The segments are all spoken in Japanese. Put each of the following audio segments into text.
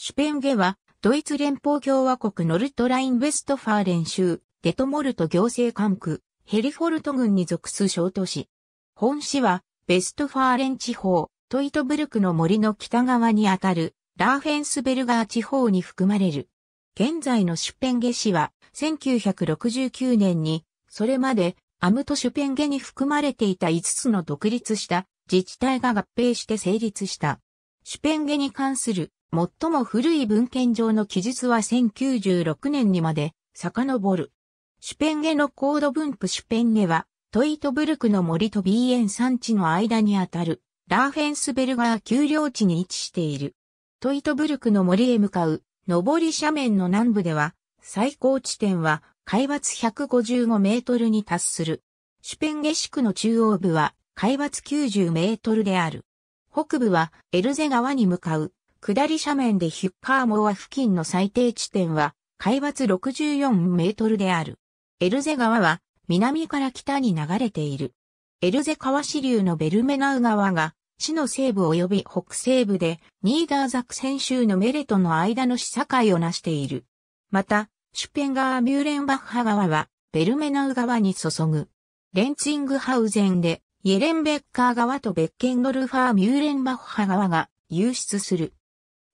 シュペンゲは、ドイツ連邦共和国ノルトライン・ウェストファーレン州、デトモルト行政管区、ヘリフォルト郡に属す小都市。本市は、ベストファーレン地方、トイトブルクの森の北側にあたる、ラーフェンスベルガー地方に含まれる。現在のシュペンゲ市は、1969年に、それまで、アムトシュペンゲに含まれていた5つの独立した自治体が合併して成立した。シュペンゲに関する最も古い文献上の記述は1096年にまで遡る。シュペンゲの高度分布シュペンゲは、トイトブルクの森とビーエン山地の間にあたる、ラーフェンスベルガー丘陵地に位置している。トイトブルクの森へ向かう、上り斜面の南部では、最高地点は、海抜155メートルに達する。シュペンゲ市区の中央部は、海抜90メートルである。北部は、エルゼ川に向かう、下り斜面でヒュッカーモア付近の最低地点は、海抜64メートルである。エルゼ川は、南から北に流れている。エルゼ川支流のベルメナウ川が、市の西部及び北西部で、ニーダーザクセン州のメレとの間の市境をなしている。また、シュペンガー・ミューレンバッハ川は、ベルメナウ川に注ぐ。レンツィングハウゼンで、イエレンベッカー川とベッケンドルファー・ミューレンバッハ川が、流出する。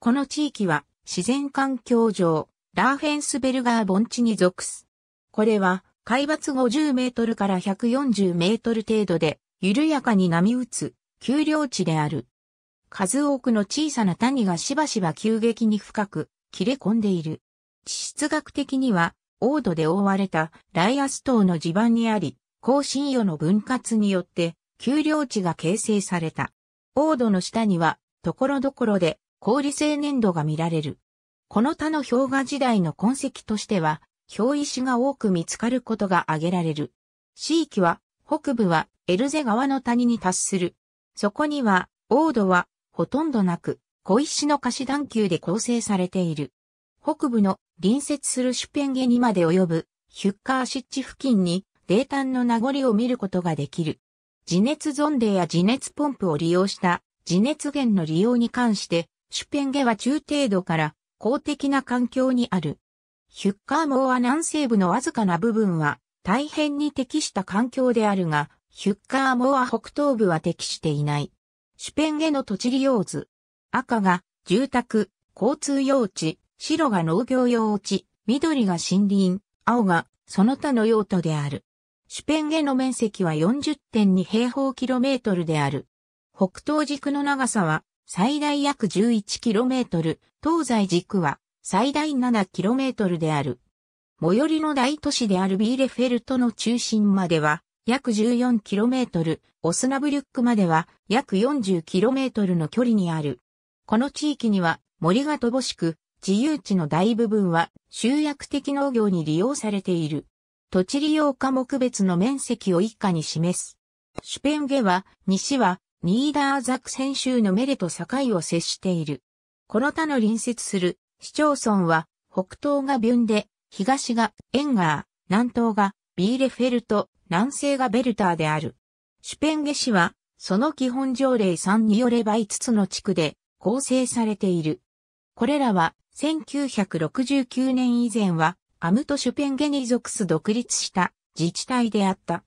この地域は自然環境上、ラーフェンスベルガー盆地に属す。これは海抜50メートルから140メートル程度で緩やかに波打つ丘陵地である。数多くの小さな谷がしばしば急激に深く切れ込んでいる。地質学的には、王土で覆われたライアス島の地盤にあり、高深夜の分割によって丘陵地が形成された。王土の下には、ところどころで氷性粘土が見られる。この他の氷河時代の痕跡としては、氷石が多く見つかることが挙げられる。地域は、北部はエルゼ川の谷に達する。そこには、王土はほとんどなく、小石の貸し段丘で構成されている。北部の隣接するシュペンゲにまで及ぶヒュッカー湿地付近に冷炭の名残を見ることができる。地熱ゾンデや地熱ポンプを利用した地熱源の利用に関してシュペンゲは中程度から公的な環境にある。ヒュッカーモーア南西部のわずかな部分は大変に適した環境であるが、ヒュッカーモーア北東部は適していない。シュペンゲの土地利用図。赤が住宅、交通用地、白が農業用地、緑が森林、青がその他の用途である。シュペンゲの面積は40.2平方キロメートルである。北東軸の長さは最大約 11km、東西軸は最大 7km である。最寄りの大都市であるビーレフェルトの中心までは約 14km、オスナブリュックまでは約 40km の距離にある。この地域には森が乏しく、自由地の大部分は集約的農業に利用されている。土地利用科目別の面積を一家に示す。シュペンゲは、西はニーダーザクセン州のメレと境を接している。この他の隣接する市町村は、北東がビュンデ、東がエンガー、南東がビーレフェルト、南西がベルターである。シュペンゲ市は、その基本条例3によれば5つの地区で構成されている。これらは、1969年以前は、アムト・シュペンゲに属す独立した自治体であった。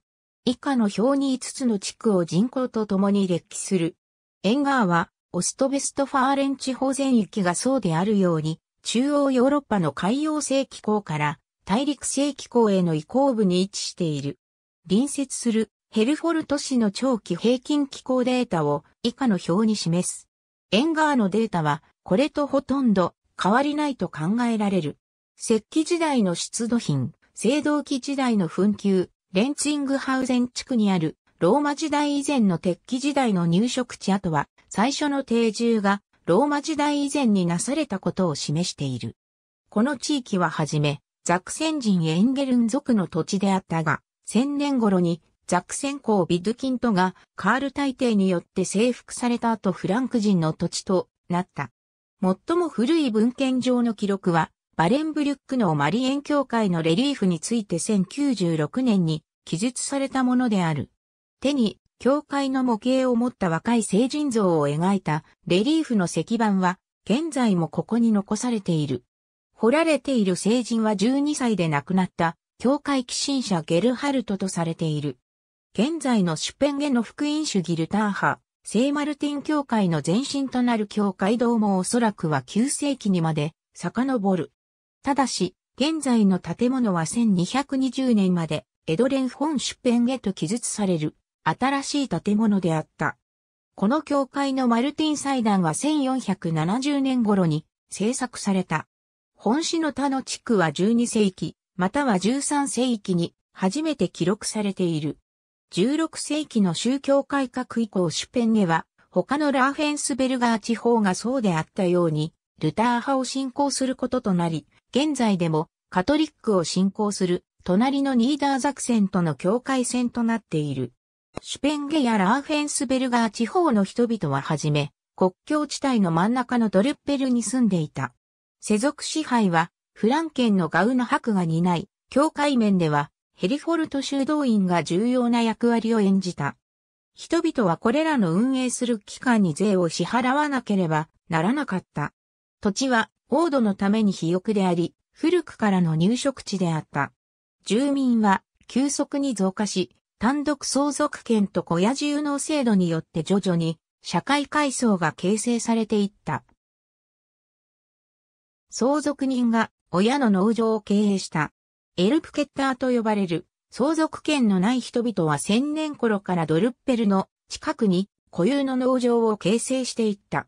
以下の表に5つの地区を人口とともに列記する。エンガーは、オストベストファーレン地方全域がそうであるように、中央ヨーロッパの海洋性気候から大陸性気候への移行部に位置している。隣接するヘルフォルト市の長期平均気候データを以下の表に示す。エンガーのデータはこれとほとんど変わりないと考えられる。石器時代の出土品、青銅器時代の紛糾、レンツィングハウゼン地区にあるローマ時代以前の鉄器時代の入植地跡は最初の定住がローマ時代以前になされたことを示している。この地域ははじめザクセン人エンゲルン族の土地であったが、千年頃にザクセン公ビドキントがカール大帝によって征服された後フランク人の土地となった。最も古い文献上の記録はバレンブリュックのマリエン教会のレリーフについて1096年に記述されたものである。手に教会の模型を持った若い聖人像を描いたレリーフの石板は現在もここに残されている。掘られている聖人は12歳で亡くなった教会寄進者ゲルハルトとされている。現在のシュペンゲの福音主ギルター派、聖マルティン教会の前身となる教会堂もおそらくは9世紀にまで遡る。ただし、現在の建物は1220年まで、エドレン・フォン・シュペンゲと記述される、新しい建物であった。この教会のマルティン祭壇は1470年頃に制作された。本市の他の地区は12世紀、または13世紀に初めて記録されている。16世紀の宗教改革以降シュペンゲは他のラーフェンスベルガー地方がそうであったようにルター派を信仰することとなり、現在でもカトリックを信仰する隣のニーダーザクセンとの境界線となっている。シュペンゲやラーフェンスベルガー地方の人々ははじめ、国境地帯の真ん中のドルッペルに住んでいた。世俗支配はフランケンのガウナ博が担い、境界面ではヘリフォルト修道院が重要な役割を演じた。人々はこれらの運営する機関に税を支払わなければならなかった。土地は王土のために肥沃であり、古くからの入植地であった。住民は急速に増加し、単独相続権と小屋自の制度によって徐々に社会階層が形成されていった。相続人が親の農場を経営した。エルプケッターと呼ばれる相続権のない人々は千年頃からドルッペルの近くに固有の農場を形成していった。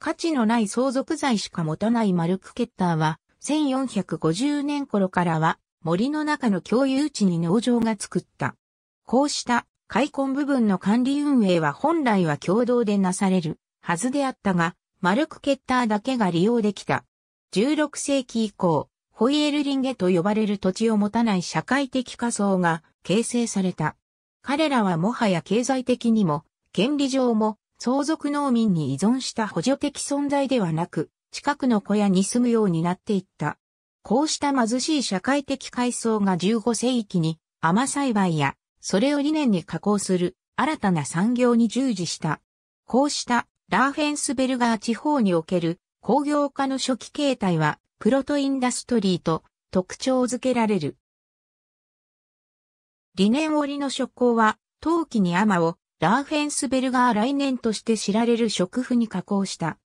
価値のない相続罪しか持たないマルク・ケッターは、1450年頃からは森の中の共有地に農場が作った。こうした開墾部分の管理運営は本来は共同でなされるはずであったが、マルク・ケッターだけが利用できた。16世紀以降、ホイエルリンゲと呼ばれる土地を持たない社会的仮想が形成された。彼らはもはや経済的にも、権利上も、相続農民に依存した補助的存在ではなく、近くの小屋に住むようになっていった。こうした貧しい社会的階層が15世紀に甘栽培や、それを理念に加工する新たな産業に従事した。こうしたラーフェンスベルガー地方における工業化の初期形態はプロトインダストリーと特徴づけられる。理念織の職工は、陶器にアを、ラーフェンスベルガー来年として知られる食婦に加工した。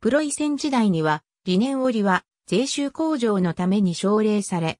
プロイセン時代には、リネン織は税収向上のために奨励され、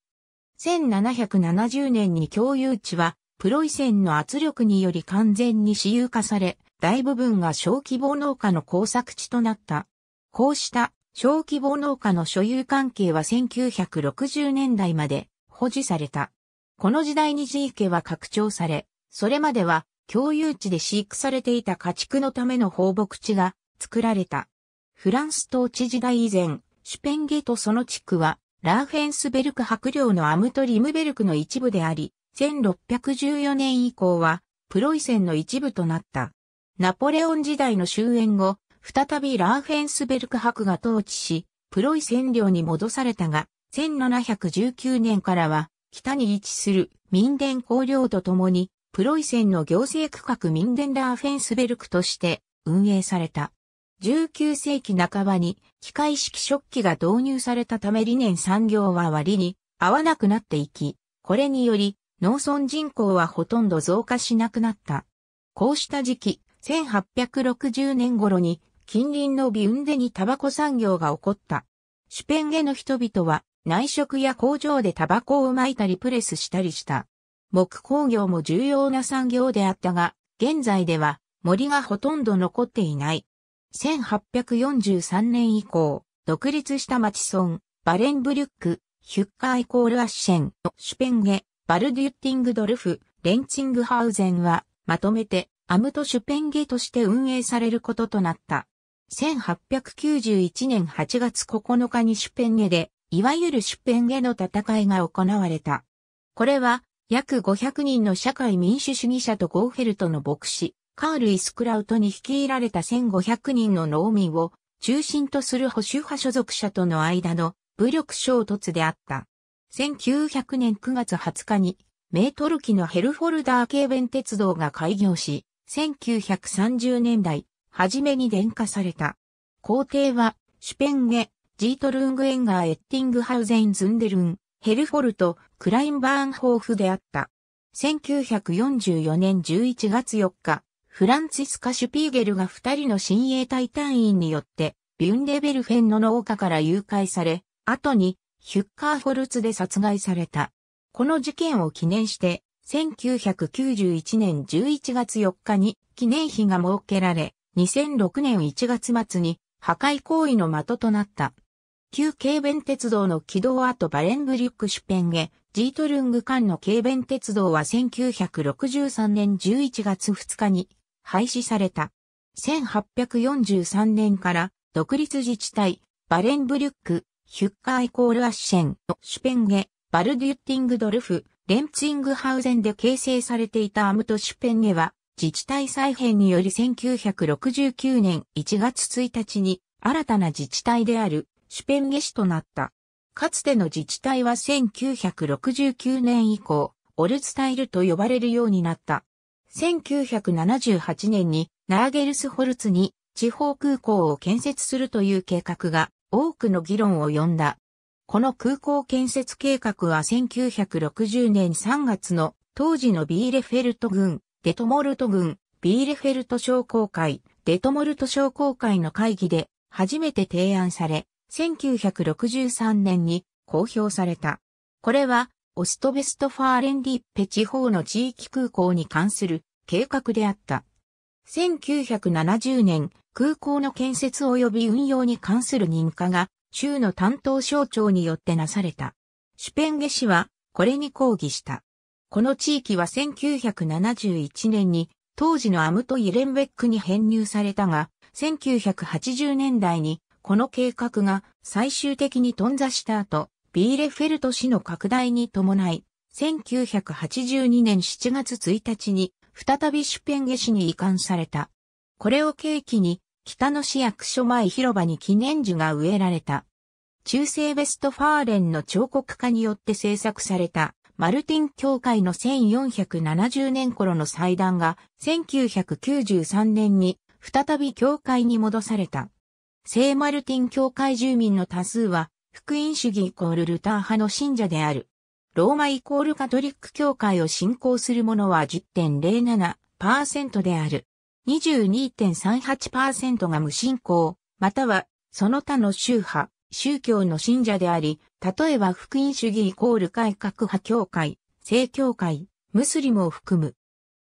1770年に共有地は、プロイセンの圧力により完全に私有化され、大部分が小規模農家の工作地となった。こうした小規模農家の所有関係は1960年代まで保持された。この時代に地域は拡張され、それまでは共有地で飼育されていた家畜のための放牧地が作られた。フランス統治時代以前、シュペンゲとその地区は、ラーフェンスベルク白領のアムトリムベルクの一部であり、1614年以降は、プロイセンの一部となった。ナポレオン時代の終焉後、再びラーフェンスベルク博が統治し、プロイセン領に戻されたが、1719年からは、北に位置する民伝公領と共に、プロイセンの行政区画ミンデンラーフェンスベルクとして運営された。19世紀半ばに機械式食器が導入されたため理念産業は割に合わなくなっていき、これにより農村人口はほとんど増加しなくなった。こうした時期、1860年頃に近隣のビウンデにタバコ産業が起こった。シュペンゲの人々は内職や工場でタバコを撒いたりプレスしたりした。木工業も重要な産業であったが、現在では森がほとんど残っていない。1843年以降、独立した町村、バレンブリュック、ヒュッカーイコールアッシェン、シュペンゲ、バルデュッティングドルフ、レンチングハウゼンは、まとめて、アムトシュペンゲとして運営されることとなった。1891年8月9日にシュペンゲで、いわゆるシュペンゲの戦いが行われた。これは、約500人の社会民主主義者とゴーフェルトの牧師、カール・イスクラウトに率いられた1500人の農民を中心とする保守派所属者との間の武力衝突であった。1900年9月20日に、メートル機のヘルフォルダー軽便鉄道が開業し、1930年代、初めに電化された。皇帝は、シュペンゲ、ジートルングエンガー・エッティングハウゼン・ズンデルン、ヘルフォルト、クラインバーンホーフであった。1944年11月4日、フランツィスカ・シュピーゲルが二人の親衛隊隊員によって、ビュンデベルフェンの農家から誘拐され、後にヒュッカーフォルツで殺害された。この事件を記念して、1991年11月4日に記念碑が設けられ、2006年1月末に破壊行為の的となった。旧軽便鉄道の軌道跡バレンブリュックシュペンゲ、ジートルング間の軽便鉄道は1963年11月2日に廃止された。1843年から独立自治体、バレンブリュック、ヒュッカーイコールアッシェン、シュペンゲ、バルデュッティングドルフ、レンツィングハウゼンで形成されていたアムトシュペンゲは、自治体再編により1969年1月1日に新たな自治体であるシュペンゲ市となった。かつての自治体は1969年以降、オルツタイルと呼ばれるようになった。1978年にナーゲルスホルツに地方空港を建設するという計画が多くの議論を呼んだ。この空港建設計画は1960年3月の当時のビーレフェルト軍、デトモルト軍、ビーレフェルト商工会、デトモルト商工会の会議で初めて提案され、1963年に公表された。これは、オストベストファーレンディッペ地方の地域空港に関する計画であった。1970年、空港の建設及び運用に関する認可が、州の担当省庁によってなされた。シュペンゲ氏は、これに抗議した。この地域は1971年に、当時のアムト・イレンベックに編入されたが、1980年代にこの計画が最終的に頓挫した後、ビーレフェルト市の拡大に伴い、1982年7月1日に再びシュペンゲ市に移管された。これを契機に北の市役所前広場に記念樹が植えられた。中世ベストファーレンの彫刻家によって制作されたマルティン教会の1470年頃の祭壇が1993年に再び教会に戻された。聖マルティン教会住民の多数は、福音主義イコールルター派の信者である。ローマイコールカトリック教会を信仰する者は10.07%である。22.38%が無信仰、またはその他の宗派、宗教の信者であり、例えば福音主義イコール改革派教会、正教会、ムスリムを含む。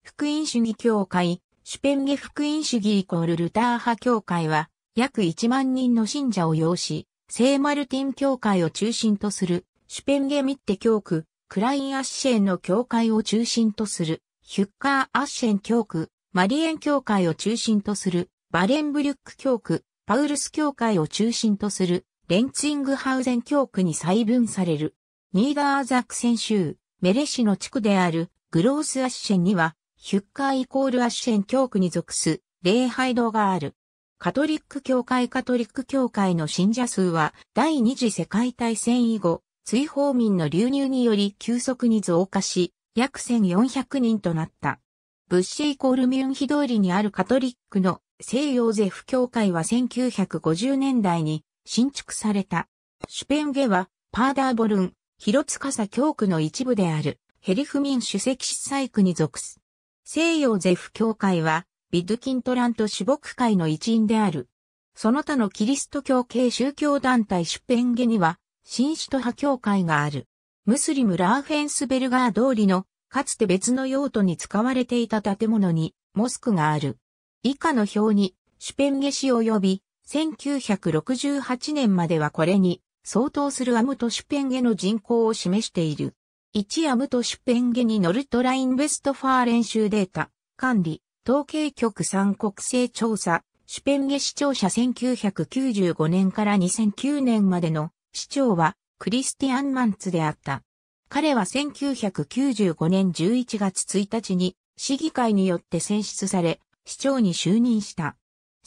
福音主義教会、シュペンゲ福音主義イコールルター派教会は、約1万人の信者を要し、聖マルティン教会を中心とする、シュペンゲミッテ教区、クラインアッシェンの教会を中心とする、ヒュッカーアッシェン教区、マリエン教会を中心とする、バレンブリュック教区、パウルス教会を中心とする、レンツイングハウゼン教区に細分される。ニーダーザクセン州、メレ市の地区である、グロースアッシェンには、ヒュッカーイコールアッシェン教区に属す、礼拝堂がある。カトリック教会カトリック教会の信者数は第二次世界大戦以後、追放民の流入により急速に増加し、約1400人となった。ブッシェイコールミュンヒ通りにあるカトリックの西洋ゼフ教会は1950年代に新築された。シュペンゲはパーダーボルン、広塚教区の一部であるヘリフミン主席司祭区に属す。西洋ゼフ教会はビドキントラント主牧会の一員である。その他のキリスト教系宗教団体シュペンゲには、新首都派教会がある。ムスリム・ラーフェンスベルガー通りの、かつて別の用途に使われていた建物に、モスクがある。以下の表に、シュペンゲ市及び、1968年まではこれに、相当するアムトシュペンゲの人口を示している。1アムトシュペンゲにノルトラインベストファー練習データ、管理、統計局三国勢調査、シュペンゲ市長者1995年から2009年までの市長はクリスティアン・マンツであった。彼は1995年11月1日に市議会によって選出され、市長に就任した。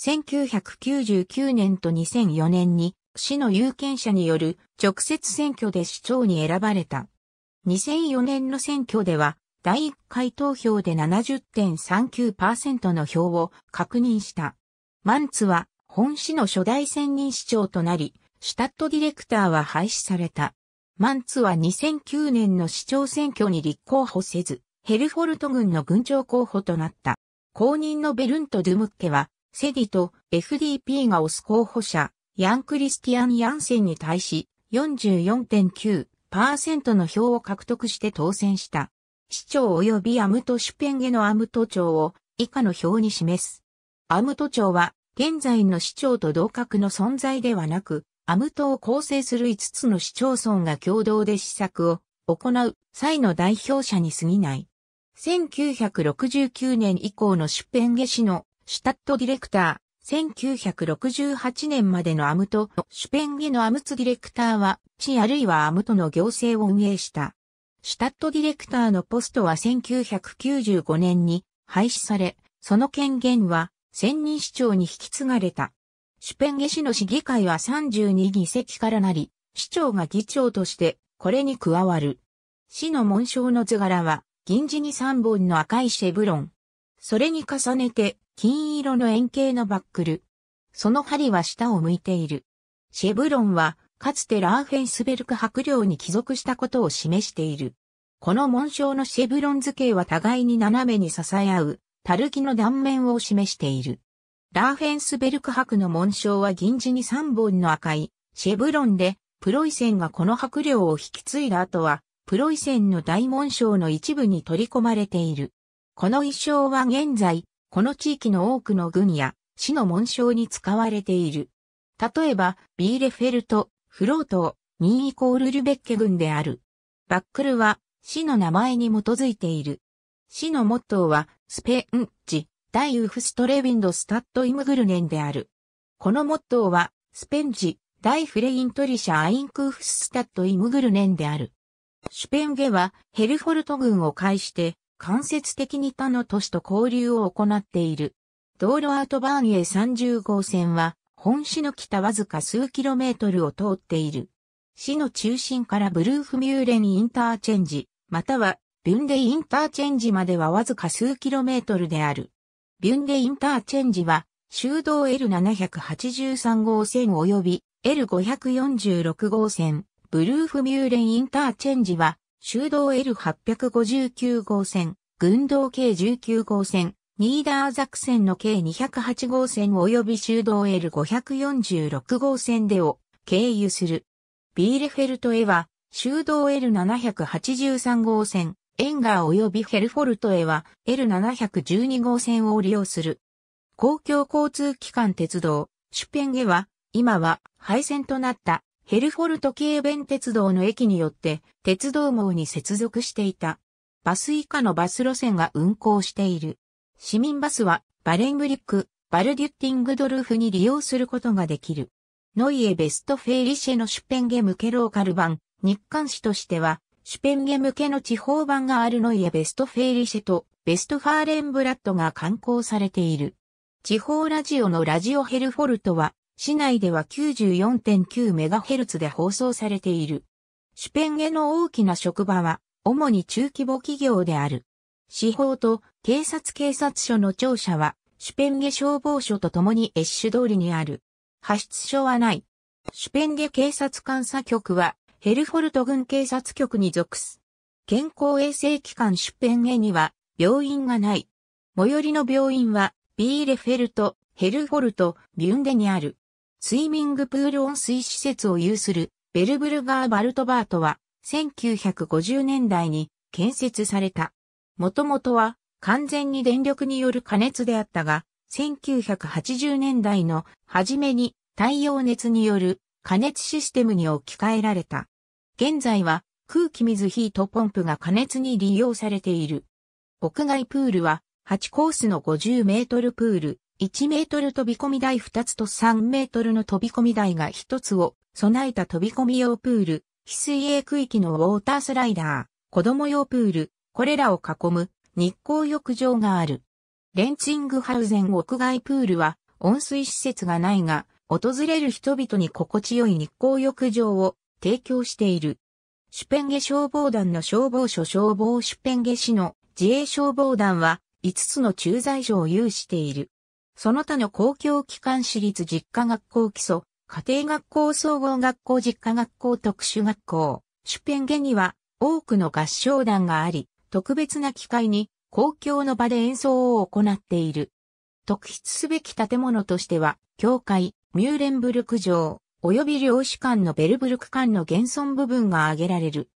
1999年と2004年に市の有権者による直接選挙で市長に選ばれた。2004年の選挙では第1回投票で70.39%の票を確認した。マンツは本市の初代選任市長となり、シュタットディレクターは廃止された。マンツは2009年の市長選挙に立候補せず、ヘルフォルト軍の軍長候補となった。公認のベルント・ドゥムッケは、セディと FDP が推す候補者、ヤン・クリスティアン・ヤンセンに対し44.9%の票を獲得して当選した。市長及びアムトシュペンゲのアムト町を以下の表に示す。アムト町は現在の市長と同格の存在ではなく、アムトを構成する5つの市町村が共同で施策を行う際の代表者に過ぎない。1969年以降のシュペンゲ市のシュタットディレクター、1968年までのアムト、シュペンゲのアムツディレクターは、市あるいはアムトの行政を運営した。シュタットディレクターのポストは1995年に廃止され、その権限は専任市長に引き継がれた。シュペンゲ市の市議会は32議席からなり、市長が議長としてこれに加わる。市の紋章の図柄は銀地に3本の赤いシェブロン。それに重ねて金色の円形のバックル。その針は下を向いている。シェブロンはかつてラーフェンスベルク白領に帰属したことを示している。この紋章のシェブロン図形は互いに斜めに支え合う、樽木の断面を示している。ラーフェンスベルク白の紋章は銀字に3本の赤い、シェブロンで、プロイセンがこの白領を引き継いだ後は、プロイセンの大紋章の一部に取り込まれている。この衣装は現在、この地域の多くの軍や市の紋章に使われている。例えば、ビーレフェルト、フロート、ーイコールルベッケ軍である。バックルは、市の名前に基づいている。市のモットーは、スペンチ、ダイウフストレビンドスタッドイムグルネンである。このモットーは、スペンジ、ダイフレイントリシャアインクーフスタッドイムグルネンである。シュペンゲは、ヘルフォルト軍を介して、間接的に他の都市と交流を行っている。道路アウトバーンへ30号線は、本市の北わずか数キロメートルを通っている。市の中心からブルーフミューレンインターチェンジ、またはビュンデインターチェンジまではわずか数キロメートルである。ビュンデインターチェンジは、修道 L783 号線及び L546 号線、ブルーフミューレンインターチェンジは、修道 L859 号線、軍道計19号線、ニーダーザクセンの計208号線及び修道 L546 号線でを経由する。ビーレフェルトへは修道 L783 号線、エンガー及びヘルフォルトへは L712 号線を利用する。公共交通機関鉄道、シュペンへは今は廃線となったヘルフォルト軽便鉄道の駅によって鉄道網に接続していた。バス以下のバス路線が運行している。市民バスはバレンブリック、バルデュッティングドルフに利用することができる。ノイエ・ベストフェイリシェのシュペンゲ向けローカル版、日刊誌としては、シュペンゲ向けの地方版があるノイエ・ベストフェイリシェとベストファーレンブラッドが刊行されている。地方ラジオのラジオヘルフォルトは、市内では 94.9MHz で放送されている。シュペンゲの大きな職場は、主に中規模企業である。司法と警察警察署の庁舎は、シュペンゲ消防署と共にエッシュ通りにある。派出所はない。シュペンゲ警察監査局は、ヘルフォルト郡警察局に属す。健康衛生機関シュペンゲには、病院がない。最寄りの病院は、ビーレフェルト、ヘルフォルト、ビュンデにある。スイミングプール温水施設を有する、ベルブルガー・バルトバートは、1950年代に建設された。もともとは完全に電力による加熱であったが、1980年代の初めに太陽熱による加熱システムに置き換えられた。現在は空気水ヒートポンプが加熱に利用されている。屋外プールは8コースの50メートルプール、1メートル飛び込み台2つと3メートルの飛び込み台が1つを備えた飛び込み用プール、非水泳区域のウォータースライダー、子供用プール、これらを囲む日光浴場がある。レンチングハウゼン屋外プールは温水施設がないが、訪れる人々に心地よい日光浴場を提供している。シュペンゲ消防団の消防署消防シュペンゲ市の自衛消防団は5つの駐在所を有している。その他の公共機関私立実家学校基礎、家庭学校総合学校実家学校特殊学校、シュペンゲには多くの合唱団があり、特別な機会に公共の場で演奏を行っている。特筆すべき建物としては、教会、ミューレンブルク城、及び領主館のベルブルク館の現存部分が挙げられる。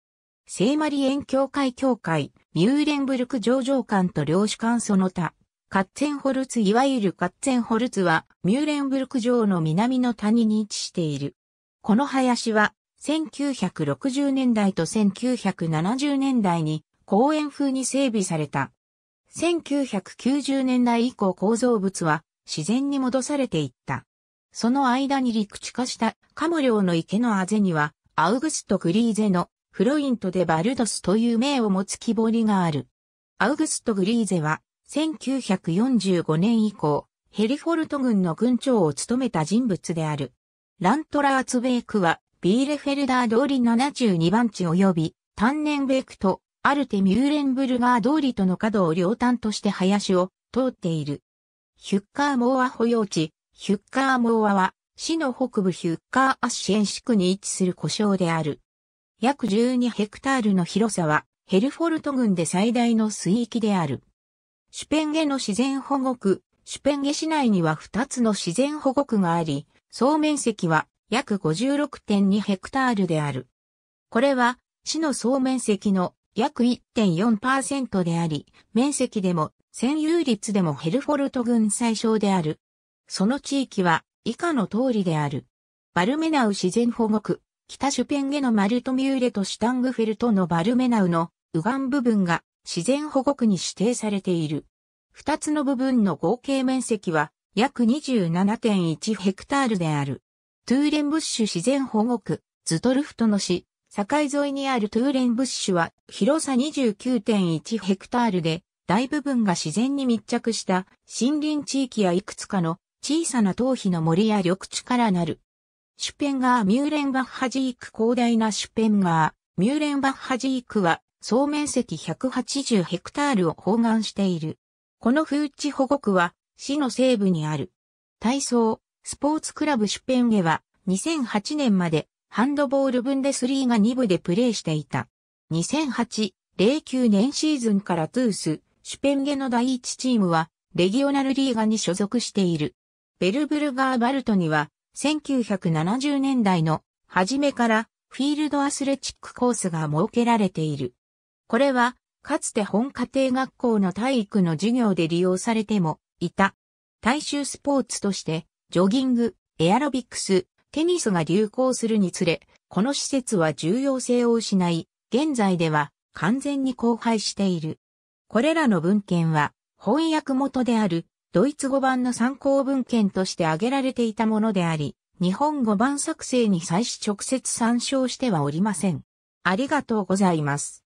聖マリエン教会教会、ミューレンブルク上場館と領主館その他、カッツェンホルツいわゆるカッツェンホルツはミューレンブルク城の南の谷に位置している。この林は1960年代と1970年代に公園風に整備された。1990年代以降構造物は自然に戻されていった。その間に陸地化したカモ領の池のあぜには、アウグスト・グリーゼのフロイント・デ・バルドスという名を持つ木彫りがある。アウグスト・グリーゼは、1945年以降、ヘリフォルト軍の軍長を務めた人物である。ラントラーツベークは、ビーレフェルダー通り72番地及び、タンネンベークとアルテ・ミューレンブルガー通りとの角を両端として林を通っている。ヒュッカーモーア保養地、ヒュッカーモーアは、市の北部ヒュッカーアッシェン市区に位置する故障である。約12ヘクタールの広さは、ヘルフォルト郡で最大の水域である。シュペンゲの自然保護区、シュペンゲ市内には2つの自然保護区があり、総面積は約56.2ヘクタールである。これは、市の総面積の約1.4%であり、面積でも占有率でもヘルフォルト群最小である。その地域は以下の通りである。バルメナウ自然保護区、北シュペンゲのマルトミューレとシュタングフェルトのバルメナウの右岸部分が自然保護区に指定されている。二つの部分の合計面積は約27.1ヘクタールである。トゥーレンブッシュ自然保護区、ズトルフトの市、境沿いにあるトゥーレンブッシュは広さ29.1ヘクタールで大部分が自然に密着した森林地域やいくつかの小さな頭皮の森や緑地からなる。シュペンガー・ミューレンバッハジーク広大なシュペンガー・ミューレンバッハジークは総面積180ヘクタールを包含している。この風地保護区は市の西部にある。体操、スポーツクラブシュペンゲは2008年までハンドボールブンデスリーが2部でプレーしていた。2008、09年シーズンからトゥース、シュペンゲの第一チームは、レギオナルリーガに所属している。ベルブルガーバルトには、1970年代の初めからフィールドアスレチックコースが設けられている。これは、かつて本家庭学校の体育の授業で利用されてもいた。大衆スポーツとして、ジョギング、エアロビクス、テニスが流行するにつれ、この施設は重要性を失い、現在では完全に荒廃している。これらの文献は翻訳元であるドイツ語版の参考文献として挙げられていたものであり、日本語版作成に際し直接参照してはおりません。ありがとうございます。